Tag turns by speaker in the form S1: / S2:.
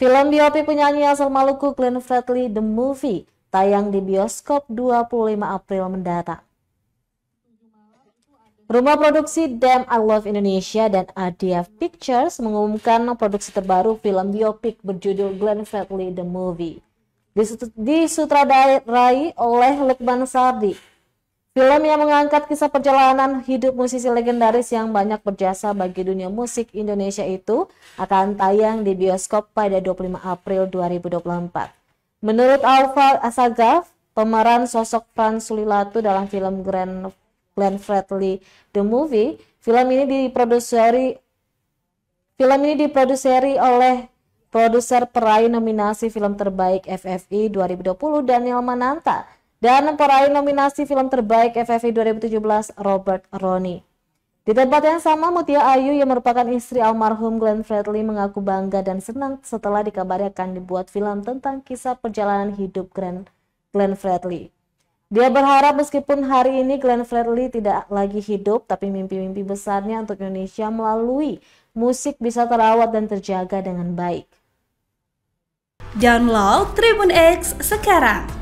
S1: Film biopik penyanyi asal Maluku Glenn Fredly The Movie tayang di bioskop 25 April mendatang. Rumah produksi Damn I Love Indonesia dan ADF Pictures mengumumkan produksi terbaru film biopik berjudul Glenn Fredly The Movie. Disutradarai oleh Lukman Sardi, Film yang mengangkat kisah perjalanan hidup musisi legendaris yang banyak berjasa bagi dunia musik Indonesia itu akan tayang di bioskop pada 25 April 2024. Menurut Alfa Asagaf, pemeran sosok Fran Sulilatu dalam film Grand Glenn Fredly The Movie, film ini diproduseri film ini diproduseri oleh produser peraih nominasi film terbaik FFI 2020 Daniel Mananta dan peraih nominasi film terbaik FFI 2017 Robert Roni. Di tempat yang sama, Mutia Ayu yang merupakan istri almarhum Glenn Fredly mengaku bangga dan senang setelah dikabari akan dibuat film tentang kisah perjalanan hidup Glenn, Glenn Fredly. Dia berharap meskipun hari ini Glenn Fredly tidak lagi hidup, tapi mimpi-mimpi besarnya untuk Indonesia melalui musik bisa terawat dan terjaga dengan baik. Download Tribun X sekarang